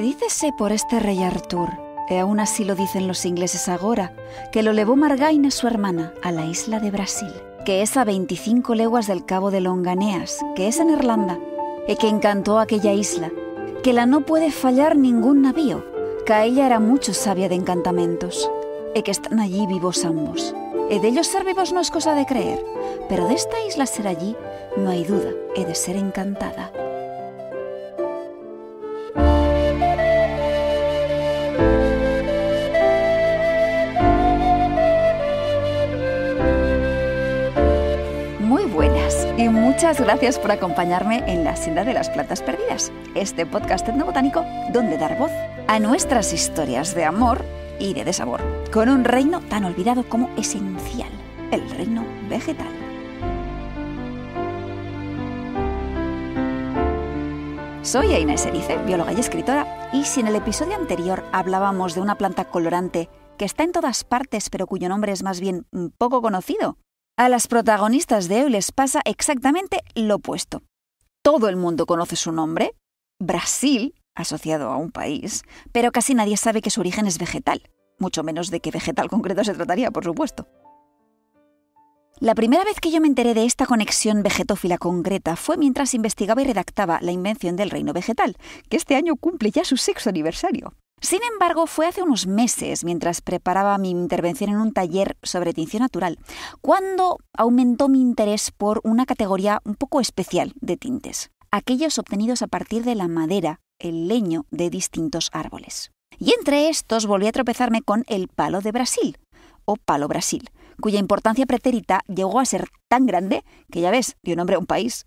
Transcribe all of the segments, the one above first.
Dícese por este rey Artur, e aún así lo dicen los ingleses agora, que lo llevó Margaine su hermana a la isla de Brasil, que es a 25 leguas del cabo de Longaneas, que es en Irlanda, y e que encantó aquella isla, que la no puede fallar ningún navío, que ella era mucho sabia de encantamentos, y e que están allí vivos ambos. E de ellos ser vivos no es cosa de creer, pero de esta isla ser allí no hay duda, he de ser encantada. Y muchas gracias por acompañarme en la senda de las plantas perdidas, este podcast etnobotánico donde dar voz a nuestras historias de amor y de desabor, con un reino tan olvidado como esencial, el reino vegetal. Soy Aina Erice, bióloga y escritora, y si en el episodio anterior hablábamos de una planta colorante que está en todas partes pero cuyo nombre es más bien poco conocido, a las protagonistas de hoy les pasa exactamente lo opuesto. Todo el mundo conoce su nombre, Brasil, asociado a un país, pero casi nadie sabe que su origen es vegetal, mucho menos de qué vegetal concreto se trataría, por supuesto. La primera vez que yo me enteré de esta conexión vegetófila concreta fue mientras investigaba y redactaba La invención del reino vegetal, que este año cumple ya su sexto aniversario. Sin embargo, fue hace unos meses, mientras preparaba mi intervención en un taller sobre tinción natural, cuando aumentó mi interés por una categoría un poco especial de tintes, aquellos obtenidos a partir de la madera, el leño de distintos árboles. Y entre estos volví a tropezarme con el palo de Brasil, o palo Brasil, cuya importancia pretérita llegó a ser tan grande que ya ves, dio nombre a un país.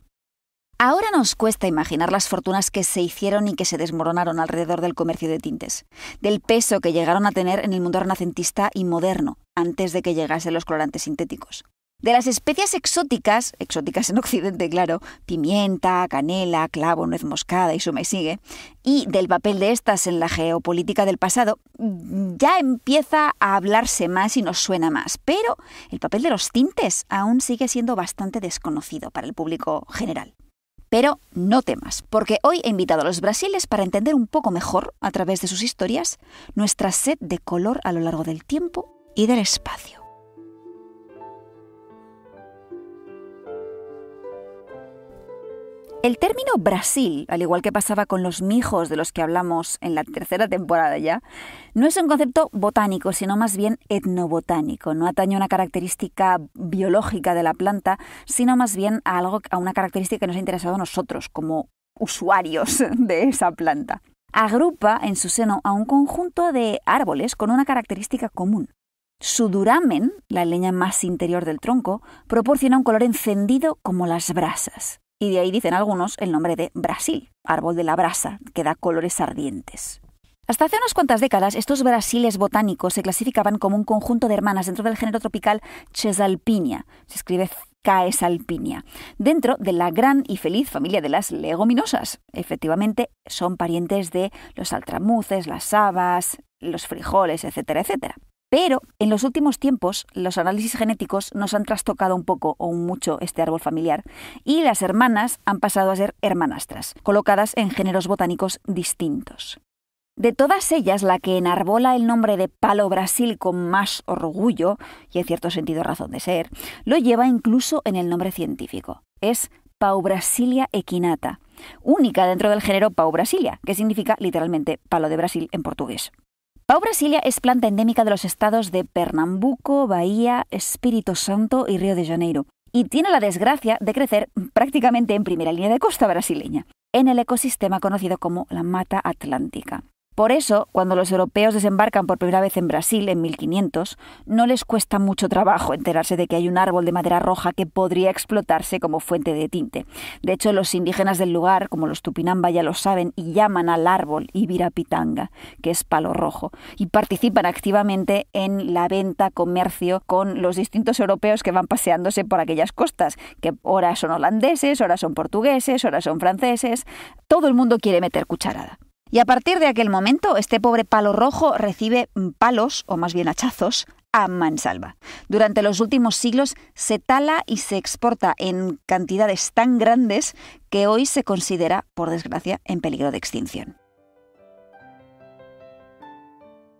Ahora nos cuesta imaginar las fortunas que se hicieron y que se desmoronaron alrededor del comercio de tintes, del peso que llegaron a tener en el mundo renacentista y moderno, antes de que llegasen los colorantes sintéticos. De las especias exóticas, exóticas en Occidente, claro, pimienta, canela, clavo, nuez moscada y suma y sigue, y del papel de estas en la geopolítica del pasado, ya empieza a hablarse más y nos suena más, pero el papel de los tintes aún sigue siendo bastante desconocido para el público general. Pero no temas, porque hoy he invitado a los brasiles para entender un poco mejor, a través de sus historias, nuestra sed de color a lo largo del tiempo y del espacio. El término Brasil, al igual que pasaba con los mijos de los que hablamos en la tercera temporada ya, no es un concepto botánico, sino más bien etnobotánico. No atañe a una característica biológica de la planta, sino más bien a, algo, a una característica que nos ha interesado a nosotros como usuarios de esa planta. Agrupa en su seno a un conjunto de árboles con una característica común. Su duramen, la leña más interior del tronco, proporciona un color encendido como las brasas y de ahí dicen algunos el nombre de Brasil, árbol de la brasa, que da colores ardientes. Hasta hace unas cuantas décadas, estos brasiles botánicos se clasificaban como un conjunto de hermanas dentro del género tropical Chesalpinia. Se escribe Caesalpinia, dentro de la gran y feliz familia de las leguminosas. Efectivamente, son parientes de los altramuces, las habas, los frijoles, etcétera, etcétera. Pero en los últimos tiempos los análisis genéticos nos han trastocado un poco o mucho este árbol familiar y las hermanas han pasado a ser hermanastras, colocadas en géneros botánicos distintos. De todas ellas, la que enarbola el nombre de Palo Brasil con más orgullo, y en cierto sentido razón de ser, lo lleva incluso en el nombre científico. Es Paubrasilia equinata, única dentro del género Paubrasilia, que significa literalmente palo de Brasil en portugués. Pau brasilia es planta endémica de los estados de Pernambuco, Bahía, Espíritu Santo y Río de Janeiro, y tiene la desgracia de crecer prácticamente en primera línea de costa brasileña, en el ecosistema conocido como la Mata Atlántica. Por eso, cuando los europeos desembarcan por primera vez en Brasil en 1500, no les cuesta mucho trabajo enterarse de que hay un árbol de madera roja que podría explotarse como fuente de tinte. De hecho, los indígenas del lugar, como los Tupinamba, ya lo saben y llaman al árbol Ibirapitanga, que es palo rojo, y participan activamente en la venta, comercio con los distintos europeos que van paseándose por aquellas costas, que ahora son holandeses, ahora son portugueses, ahora son franceses. Todo el mundo quiere meter cucharada. Y a partir de aquel momento, este pobre palo rojo recibe palos, o más bien hachazos, a mansalva. Durante los últimos siglos se tala y se exporta en cantidades tan grandes que hoy se considera, por desgracia, en peligro de extinción.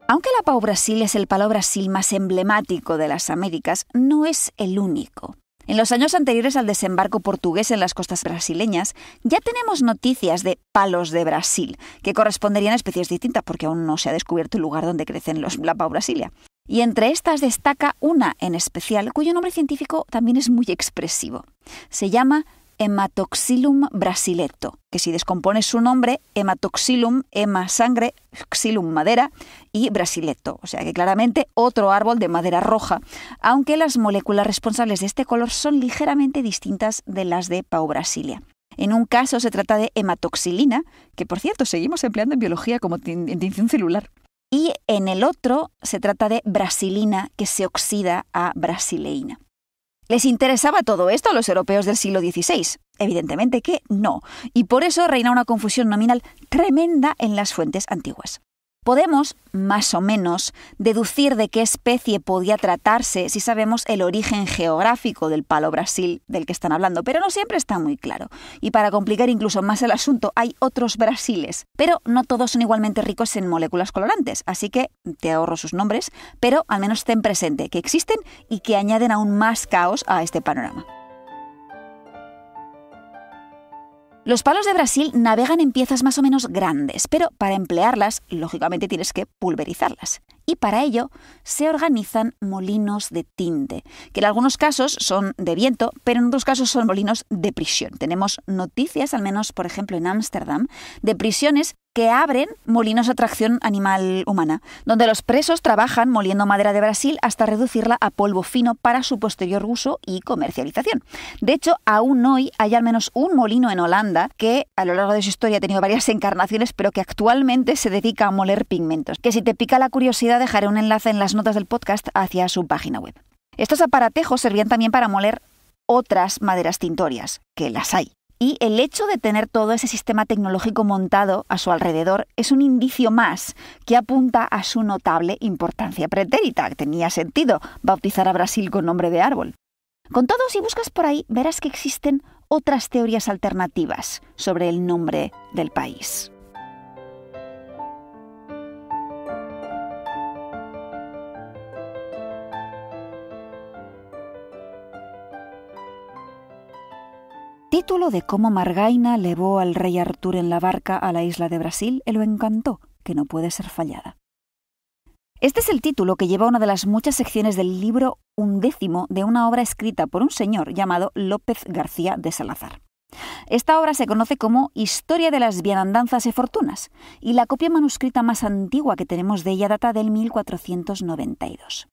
Aunque la pau Brasil es el palo Brasil más emblemático de las Américas, no es el único. En los años anteriores al desembarco portugués en las costas brasileñas, ya tenemos noticias de palos de Brasil, que corresponderían a especies distintas porque aún no se ha descubierto el lugar donde crecen los la brasilia. Y entre estas destaca una en especial, cuyo nombre científico también es muy expresivo. Se llama hematoxilum brasileto, que si descompone su nombre, hematoxilum, hema sangre, xylum madera y brasileto, o sea que claramente otro árbol de madera roja, aunque las moléculas responsables de este color son ligeramente distintas de las de pau brasilia. En un caso se trata de hematoxilina, que por cierto seguimos empleando en biología como tinción celular. Y en el otro se trata de brasilina, que se oxida a brasileína. ¿Les interesaba todo esto a los europeos del siglo XVI? Evidentemente que no, y por eso reina una confusión nominal tremenda en las fuentes antiguas. Podemos, más o menos, deducir de qué especie podía tratarse si sabemos el origen geográfico del palo Brasil del que están hablando, pero no siempre está muy claro. Y para complicar incluso más el asunto, hay otros Brasiles, pero no todos son igualmente ricos en moléculas colorantes, así que te ahorro sus nombres, pero al menos ten presente que existen y que añaden aún más caos a este panorama. Los palos de Brasil navegan en piezas más o menos grandes, pero para emplearlas, lógicamente tienes que pulverizarlas. Y para ello se organizan molinos de tinte, que en algunos casos son de viento, pero en otros casos son molinos de prisión. Tenemos noticias, al menos por ejemplo en Ámsterdam, de prisiones que abren molinos a tracción animal humana, donde los presos trabajan moliendo madera de Brasil hasta reducirla a polvo fino para su posterior uso y comercialización. De hecho, aún hoy hay al menos un molino en Holanda que a lo largo de su historia ha tenido varias encarnaciones, pero que actualmente se dedica a moler pigmentos. Que si te pica la curiosidad, dejaré un enlace en las notas del podcast hacia su página web. Estos aparatejos servían también para moler otras maderas tintorias, que las hay. Y el hecho de tener todo ese sistema tecnológico montado a su alrededor es un indicio más que apunta a su notable importancia pretérita. Tenía sentido bautizar a Brasil con nombre de árbol. Con todo, si buscas por ahí, verás que existen otras teorías alternativas sobre el nombre del país. Título de cómo Margaina levó al rey Artur en la barca a la isla de Brasil y lo encantó, que no puede ser fallada. Este es el título que lleva una de las muchas secciones del libro undécimo de una obra escrita por un señor llamado López García de Salazar. Esta obra se conoce como Historia de las Bienandanzas y Fortunas, y la copia manuscrita más antigua que tenemos de ella data del 1492.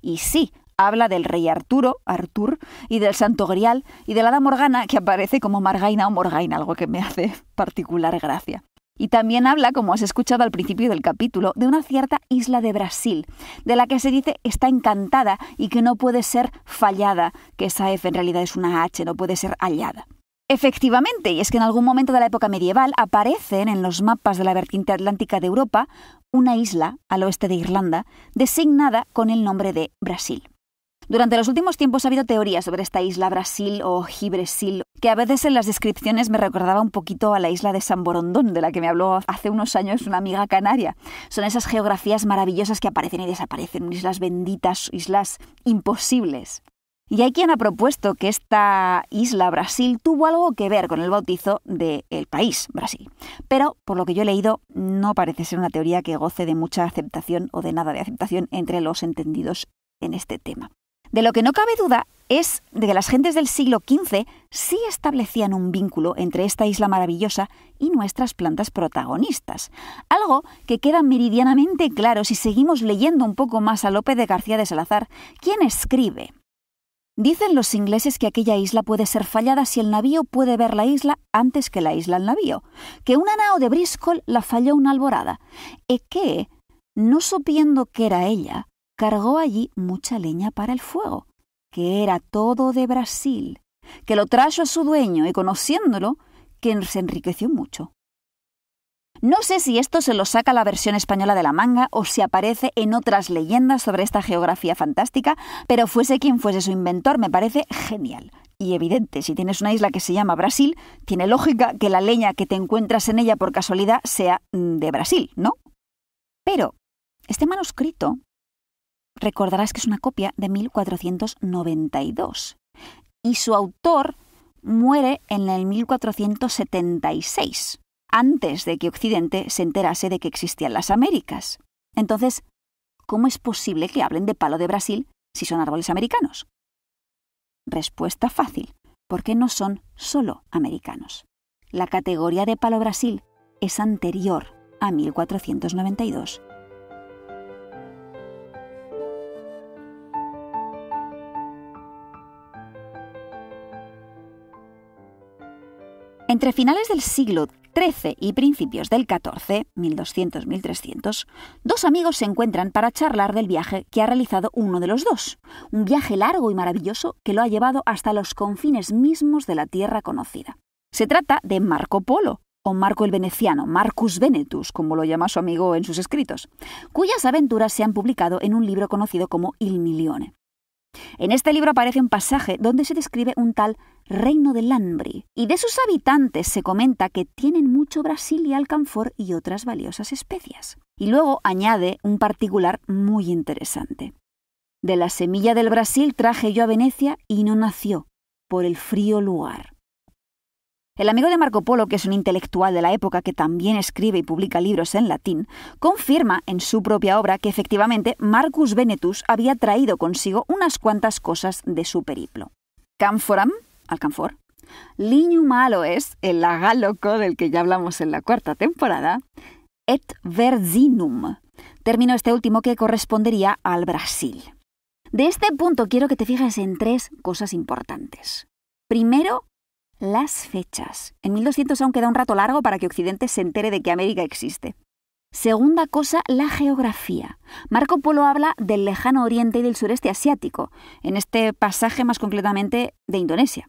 Y sí, habla del rey Arturo, Artur, y del santo grial y de la hada Morgana, que aparece como Margaina o Morgaina, algo que me hace particular gracia. Y también habla, como has escuchado al principio del capítulo, de una cierta isla de Brasil, de la que se dice está encantada y que no puede ser fallada, que esa F en realidad es una H, no puede ser hallada. Efectivamente, y es que en algún momento de la época medieval aparecen en los mapas de la vertiente atlántica de Europa una isla al oeste de Irlanda designada con el nombre de Brasil. Durante los últimos tiempos ha habido teorías sobre esta isla Brasil o Gibresil, que a veces en las descripciones me recordaba un poquito a la isla de San Borondón, de la que me habló hace unos años una amiga canaria. Son esas geografías maravillosas que aparecen y desaparecen, islas benditas, islas imposibles. Y hay quien ha propuesto que esta isla Brasil tuvo algo que ver con el bautizo del país Brasil. Pero, por lo que yo he leído, no parece ser una teoría que goce de mucha aceptación o de nada de aceptación entre los entendidos en este tema. De lo que no cabe duda es de que las gentes del siglo XV sí establecían un vínculo entre esta isla maravillosa y nuestras plantas protagonistas, algo que queda meridianamente claro si seguimos leyendo un poco más a Lope de García de Salazar, quien escribe. Dicen los ingleses que aquella isla puede ser fallada si el navío puede ver la isla antes que la isla el navío, que una nao de Bristol la falló una alborada, e que, no supiendo que era ella, cargó allí mucha leña para el fuego, que era todo de Brasil, que lo trajo a su dueño y conociéndolo, que se enriqueció mucho. No sé si esto se lo saca la versión española de la manga o si aparece en otras leyendas sobre esta geografía fantástica, pero fuese quien fuese su inventor me parece genial. Y evidente, si tienes una isla que se llama Brasil, tiene lógica que la leña que te encuentras en ella por casualidad sea mm, de Brasil, ¿no? Pero este manuscrito recordarás que es una copia de 1492 y su autor muere en el 1476, antes de que Occidente se enterase de que existían las Américas. Entonces, ¿cómo es posible que hablen de palo de Brasil si son árboles americanos? Respuesta fácil, porque no son solo americanos. La categoría de palo Brasil es anterior a 1492 Entre finales del siglo XIII y principios del XIV, 1200-1300, dos amigos se encuentran para charlar del viaje que ha realizado uno de los dos, un viaje largo y maravilloso que lo ha llevado hasta los confines mismos de la tierra conocida. Se trata de Marco Polo, o Marco el Veneciano, Marcus Venetus, como lo llama su amigo en sus escritos, cuyas aventuras se han publicado en un libro conocido como Il Milione. En este libro aparece un pasaje donde se describe un tal reino de Lambri, y de sus habitantes se comenta que tienen mucho Brasil y alcanfor y otras valiosas especias. Y luego añade un particular muy interesante. De la semilla del Brasil traje yo a Venecia y no nació, por el frío lugar. El amigo de Marco Polo, que es un intelectual de la época que también escribe y publica libros en latín, confirma en su propia obra que efectivamente Marcus Venetus había traído consigo unas cuantas cosas de su periplo. Camforam, alcanfor, Lignum aloes, el lagaloco del que ya hablamos en la cuarta temporada, et verzinum, término este último que correspondería al Brasil. De este punto quiero que te fijes en tres cosas importantes. Primero, las fechas. En 1200 aún queda un rato largo para que Occidente se entere de que América existe. Segunda cosa, la geografía. Marco Polo habla del lejano oriente y del sureste asiático, en este pasaje más concretamente de Indonesia.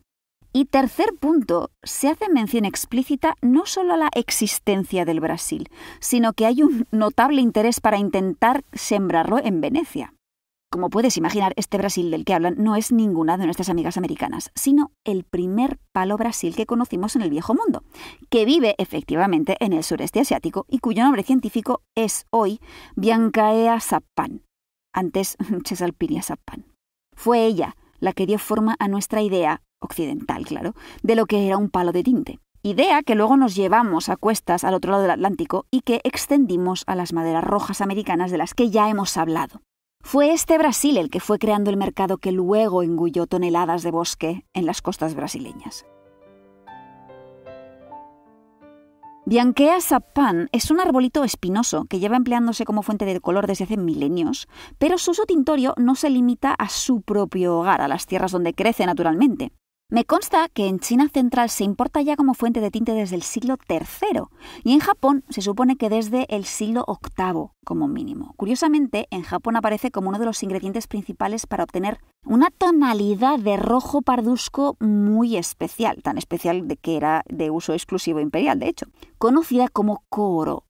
Y tercer punto, se hace mención explícita no solo a la existencia del Brasil, sino que hay un notable interés para intentar sembrarlo en Venecia. Como puedes imaginar, este Brasil del que hablan no es ninguna de nuestras amigas americanas, sino el primer palo Brasil que conocimos en el viejo mundo, que vive efectivamente en el sureste asiático y cuyo nombre científico es hoy Biancaea sappan, antes Chesalpinia sappan. Fue ella la que dio forma a nuestra idea, occidental claro, de lo que era un palo de tinte. Idea que luego nos llevamos a cuestas al otro lado del Atlántico y que extendimos a las maderas rojas americanas de las que ya hemos hablado. Fue este Brasil el que fue creando el mercado que luego engulló toneladas de bosque en las costas brasileñas. Bianquea Sapán es un arbolito espinoso que lleva empleándose como fuente de color desde hace milenios, pero su uso tintorio no se limita a su propio hogar, a las tierras donde crece naturalmente. Me consta que en China Central se importa ya como fuente de tinte desde el siglo III y en Japón se supone que desde el siglo VIII como mínimo. Curiosamente, en Japón aparece como uno de los ingredientes principales para obtener una tonalidad de rojo pardusco muy especial, tan especial de que era de uso exclusivo imperial, de hecho, conocida como koro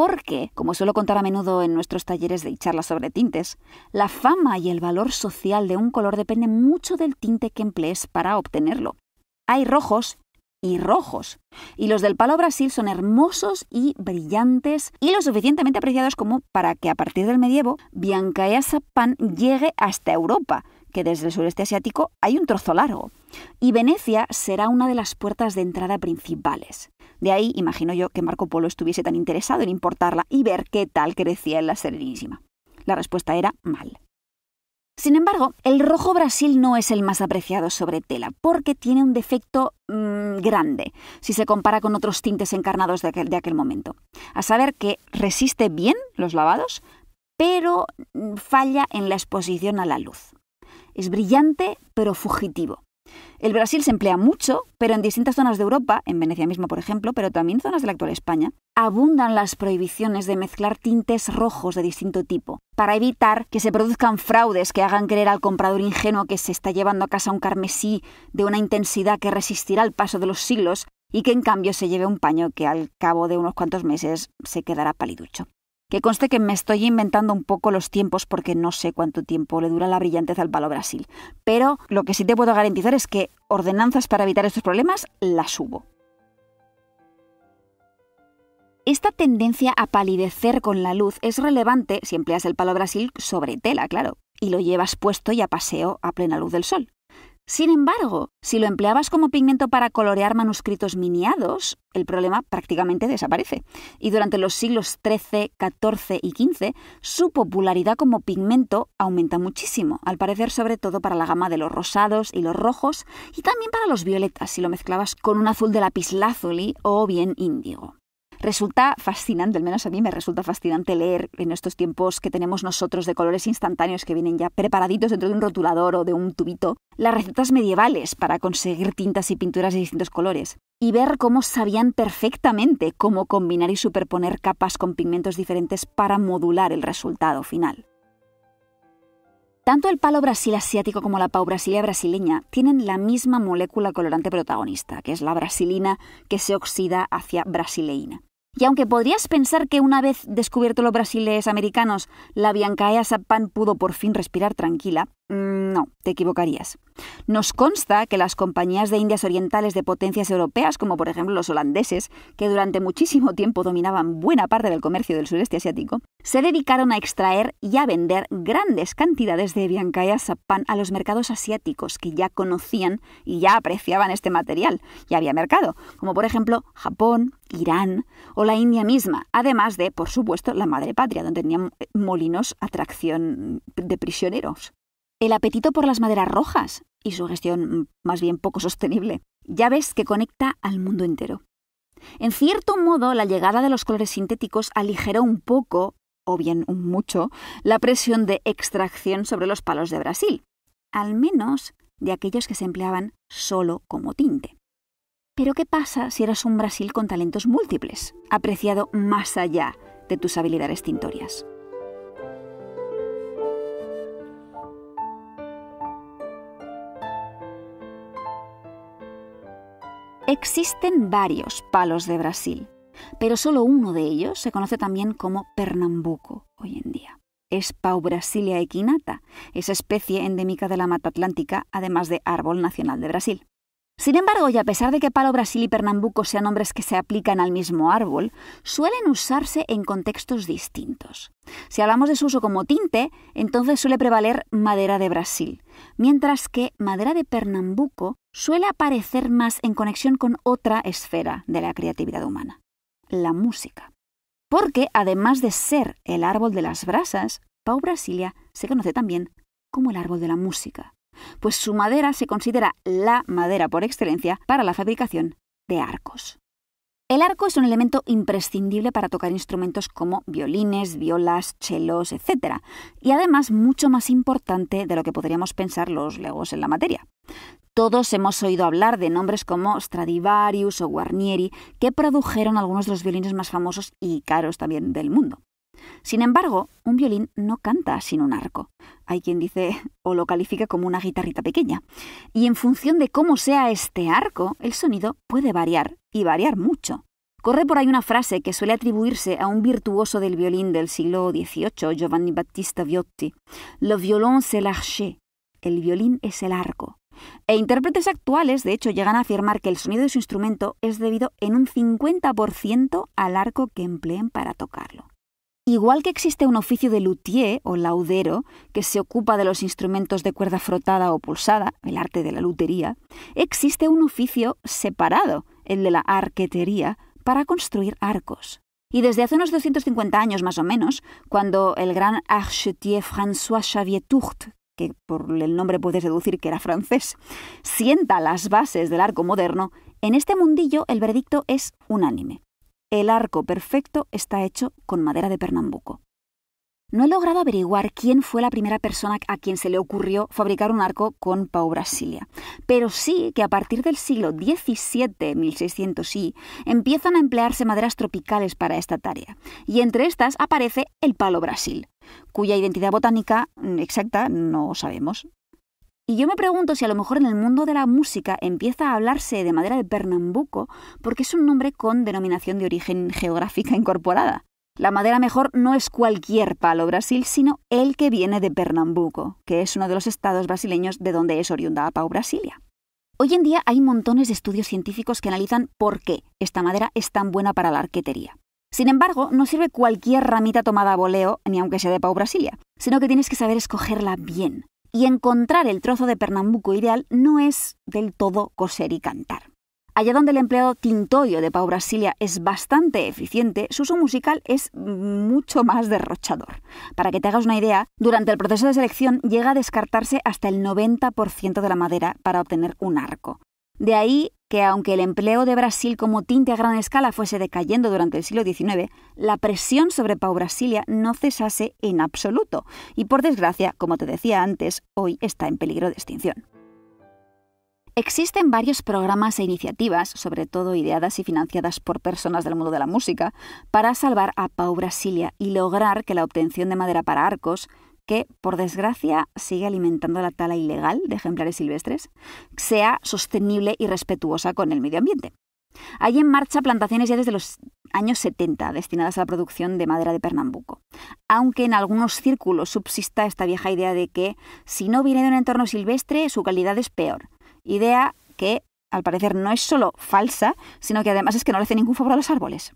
porque, como suelo contar a menudo en nuestros talleres de charlas sobre tintes, la fama y el valor social de un color depende mucho del tinte que emplees para obtenerlo. Hay rojos y rojos, y los del Palo Brasil son hermosos y brillantes y lo suficientemente apreciados como para que a partir del medievo Biancaea Sapan llegue hasta Europa, que desde el sureste asiático hay un trozo largo, y Venecia será una de las puertas de entrada principales. De ahí imagino yo que Marco Polo estuviese tan interesado en importarla y ver qué tal crecía en la Serenísima. La respuesta era mal. Sin embargo, el rojo Brasil no es el más apreciado sobre tela, porque tiene un defecto mm, grande si se compara con otros tintes encarnados de aquel momento. A saber que resiste bien los lavados, pero mm, falla en la exposición a la luz. Es brillante, pero fugitivo. El Brasil se emplea mucho, pero en distintas zonas de Europa, en Venecia mismo por ejemplo, pero también zonas de la actual España, abundan las prohibiciones de mezclar tintes rojos de distinto tipo, para evitar que se produzcan fraudes que hagan creer al comprador ingenuo que se está llevando a casa un carmesí de una intensidad que resistirá el paso de los siglos y que en cambio se lleve un paño que al cabo de unos cuantos meses se quedará paliducho. Que conste que me estoy inventando un poco los tiempos porque no sé cuánto tiempo le dura la brillantez al palo Brasil. Pero lo que sí te puedo garantizar es que ordenanzas para evitar estos problemas las hubo. Esta tendencia a palidecer con la luz es relevante si empleas el palo Brasil sobre tela, claro, y lo llevas puesto y a paseo a plena luz del sol. Sin embargo, si lo empleabas como pigmento para colorear manuscritos miniados, el problema prácticamente desaparece. Y durante los siglos XIII, XIV y XV, su popularidad como pigmento aumenta muchísimo, al parecer sobre todo para la gama de los rosados y los rojos, y también para los violetas si lo mezclabas con un azul de lapislázuli o bien índigo. Resulta fascinante, al menos a mí me resulta fascinante leer en estos tiempos que tenemos nosotros de colores instantáneos que vienen ya preparaditos dentro de un rotulador o de un tubito, las recetas medievales para conseguir tintas y pinturas de distintos colores y ver cómo sabían perfectamente cómo combinar y superponer capas con pigmentos diferentes para modular el resultado final. Tanto el palo brasil asiático como la pau brasilia brasileña tienen la misma molécula colorante protagonista, que es la brasilina que se oxida hacia brasileína. Y aunque podrías pensar que una vez descubierto los brasileños americanos, la Biancaea sapan pudo por fin respirar tranquila, Mm, no, te equivocarías. Nos consta que las compañías de Indias Orientales de potencias europeas, como por ejemplo los holandeses, que durante muchísimo tiempo dominaban buena parte del comercio del sureste asiático, se dedicaron a extraer y a vender grandes cantidades de biancaya sapán a los mercados asiáticos que ya conocían y ya apreciaban este material, y había mercado, como por ejemplo Japón, Irán o la India misma, además de, por supuesto, la madre patria, donde tenían eh, molinos a tracción de prisioneros el apetito por las maderas rojas y su gestión mm, más bien poco sostenible. ya ves que conecta al mundo entero. En cierto modo, la llegada de los colores sintéticos aligeró un poco, o bien un mucho, la presión de extracción sobre los palos de Brasil, al menos de aquellos que se empleaban solo como tinte. Pero ¿qué pasa si eras un Brasil con talentos múltiples, apreciado más allá de tus habilidades tintorias? Existen varios palos de Brasil, pero solo uno de ellos se conoce también como Pernambuco hoy en día. Es Pau Brasilia equinata, esa especie endémica de la mata atlántica, además de árbol nacional de Brasil. Sin embargo, y a pesar de que Palo Brasil y Pernambuco sean nombres que se aplican al mismo árbol, suelen usarse en contextos distintos. Si hablamos de su uso como tinte, entonces suele prevaler madera de Brasil, mientras que madera de Pernambuco suele aparecer más en conexión con otra esfera de la creatividad humana, la música. Porque además de ser el árbol de las brasas, Pau Brasilia se conoce también como el árbol de la música, pues su madera se considera la madera por excelencia para la fabricación de arcos. El arco es un elemento imprescindible para tocar instrumentos como violines, violas, chelos, etc. Y además mucho más importante de lo que podríamos pensar los legos en la materia. Todos hemos oído hablar de nombres como Stradivarius o Guarnieri, que produjeron algunos de los violines más famosos y caros también del mundo. Sin embargo, un violín no canta sin un arco. Hay quien dice o lo califica como una guitarrita pequeña. Y en función de cómo sea este arco, el sonido puede variar, y variar mucho. Corre por ahí una frase que suele atribuirse a un virtuoso del violín del siglo XVIII, Giovanni Battista Viotti. Le violon c'est l'archer», El violín es el arco. E intérpretes actuales, de hecho, llegan a afirmar que el sonido de su instrumento es debido en un 50% al arco que empleen para tocarlo. Igual que existe un oficio de luthier o laudero que se ocupa de los instrumentos de cuerda frotada o pulsada, el arte de la lutería, existe un oficio separado, el de la arquetería, para construir arcos. Y desde hace unos 250 años más o menos, cuando el gran archetier François Xavier Tourte que por el nombre puedes deducir que era francés, sienta las bases del arco moderno, en este mundillo el veredicto es unánime. El arco perfecto está hecho con madera de Pernambuco. No he logrado averiguar quién fue la primera persona a quien se le ocurrió fabricar un arco con pau brasilia. pero sí que a partir del siglo XVII, 1600 y, empiezan a emplearse maderas tropicales para esta tarea, y entre estas aparece el palo brasil, cuya identidad botánica exacta no sabemos. Y yo me pregunto si a lo mejor en el mundo de la música empieza a hablarse de madera de Pernambuco porque es un nombre con denominación de origen geográfica incorporada. La madera mejor no es cualquier palo Brasil, sino el que viene de Pernambuco, que es uno de los estados brasileños de donde es oriunda Pau Brasilia. Hoy en día hay montones de estudios científicos que analizan por qué esta madera es tan buena para la arquetería. Sin embargo, no sirve cualquier ramita tomada a voleo, ni aunque sea de Pau Brasilia, sino que tienes que saber escogerla bien. Y encontrar el trozo de Pernambuco ideal no es del todo coser y cantar. Allá donde el empleo tintoio de Pau Brasilia es bastante eficiente, su uso musical es mucho más derrochador. Para que te hagas una idea, durante el proceso de selección llega a descartarse hasta el 90% de la madera para obtener un arco. De ahí que aunque el empleo de Brasil como tinte a gran escala fuese decayendo durante el siglo XIX, la presión sobre Pau Brasilia no cesase en absoluto y por desgracia, como te decía antes, hoy está en peligro de extinción. Existen varios programas e iniciativas, sobre todo ideadas y financiadas por personas del mundo de la música, para salvar a Pau Brasilia y lograr que la obtención de madera para arcos, que por desgracia sigue alimentando la tala ilegal de ejemplares silvestres, sea sostenible y respetuosa con el medio ambiente. Hay en marcha plantaciones ya desde los años 70 destinadas a la producción de madera de Pernambuco, aunque en algunos círculos subsista esta vieja idea de que si no viene de un entorno silvestre su calidad es peor, Idea que, al parecer, no es solo falsa, sino que además es que no le hace ningún favor a los árboles.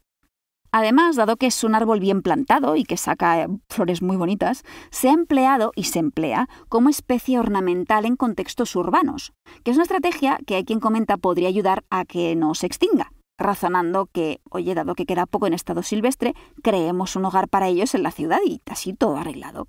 Además, dado que es un árbol bien plantado y que saca eh, flores muy bonitas, se ha empleado y se emplea como especie ornamental en contextos urbanos, que es una estrategia que hay quien comenta podría ayudar a que no se extinga, razonando que, oye, dado que queda poco en estado silvestre, creemos un hogar para ellos en la ciudad y así todo arreglado.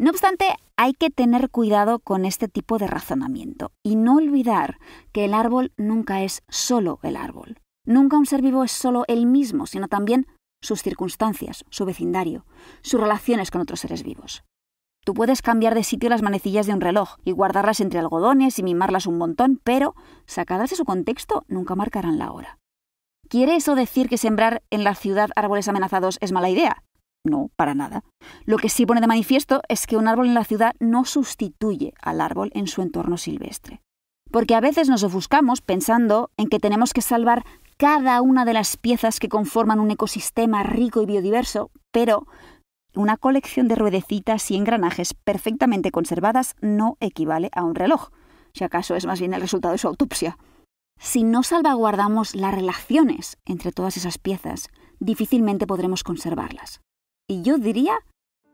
No obstante, hay que tener cuidado con este tipo de razonamiento y no olvidar que el árbol nunca es solo el árbol. Nunca un ser vivo es solo él mismo, sino también sus circunstancias, su vecindario, sus relaciones con otros seres vivos. Tú puedes cambiar de sitio las manecillas de un reloj y guardarlas entre algodones y mimarlas un montón, pero, sacadas de su contexto, nunca marcarán la hora. ¿Quiere eso decir que sembrar en la ciudad árboles amenazados es mala idea? No, para nada. Lo que sí pone de manifiesto es que un árbol en la ciudad no sustituye al árbol en su entorno silvestre. Porque a veces nos ofuscamos pensando en que tenemos que salvar cada una de las piezas que conforman un ecosistema rico y biodiverso, pero una colección de ruedecitas y engranajes perfectamente conservadas no equivale a un reloj, si acaso es más bien el resultado de su autopsia. Si no salvaguardamos las relaciones entre todas esas piezas, difícilmente podremos conservarlas. Y yo diría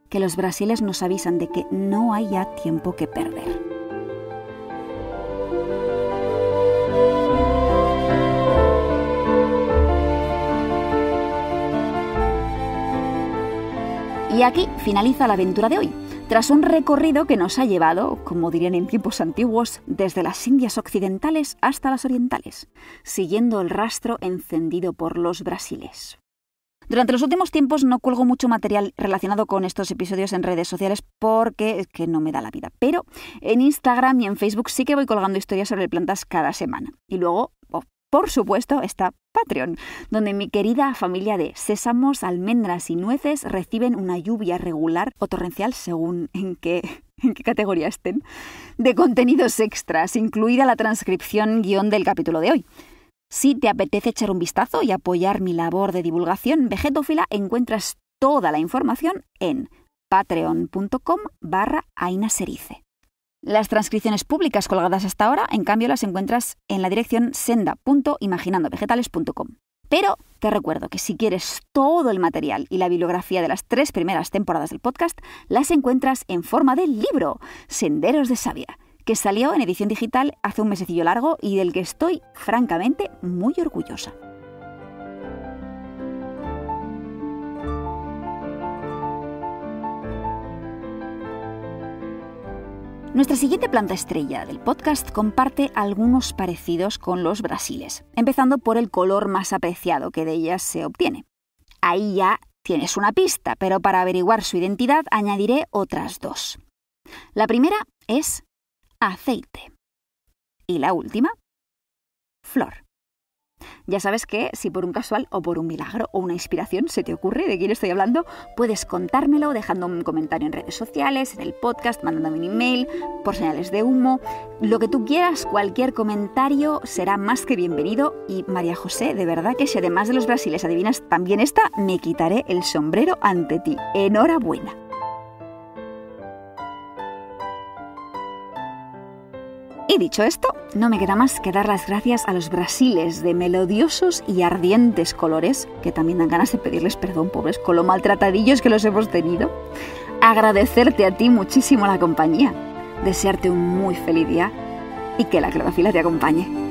que los brasiles nos avisan de que no hay ya tiempo que perder. Y aquí finaliza la aventura de hoy, tras un recorrido que nos ha llevado, como dirían en tiempos antiguos, desde las Indias occidentales hasta las orientales, siguiendo el rastro encendido por los brasiles. Durante los últimos tiempos no cuelgo mucho material relacionado con estos episodios en redes sociales porque es que no me da la vida. Pero en Instagram y en Facebook sí que voy colgando historias sobre plantas cada semana. Y luego, oh, por supuesto, está Patreon, donde mi querida familia de sésamos, almendras y nueces reciben una lluvia regular o torrencial según en en qué categoría estén, de contenidos extras, incluida la transcripción guión del capítulo de hoy. Si te apetece echar un vistazo y apoyar mi labor de divulgación vegetófila, encuentras toda la información en patreon.com barra ainaserice. Las transcripciones públicas colgadas hasta ahora, en cambio, las encuentras en la dirección senda.imaginandovegetales.com. Pero te recuerdo que si quieres todo el material y la bibliografía de las tres primeras temporadas del podcast, las encuentras en forma de libro, Senderos de Sabia que salió en edición digital hace un mesecillo largo y del que estoy, francamente, muy orgullosa. Nuestra siguiente planta estrella del podcast comparte algunos parecidos con los brasiles, empezando por el color más apreciado que de ellas se obtiene. Ahí ya tienes una pista, pero para averiguar su identidad añadiré otras dos. La primera es aceite. Y la última, flor. Ya sabes que si por un casual o por un milagro o una inspiración se te ocurre de quién estoy hablando, puedes contármelo dejando un comentario en redes sociales, en el podcast, mandándome un email, por señales de humo, lo que tú quieras, cualquier comentario será más que bienvenido y María José, de verdad que si además de los brasiles adivinas también esta, me quitaré el sombrero ante ti. Enhorabuena. Y dicho esto, no me queda más que dar las gracias a los brasiles de melodiosos y ardientes colores, que también dan ganas de pedirles perdón, pobres, con lo maltratadillos que los hemos tenido. Agradecerte a ti muchísimo la compañía, desearte un muy feliz día y que la clorofila te acompañe.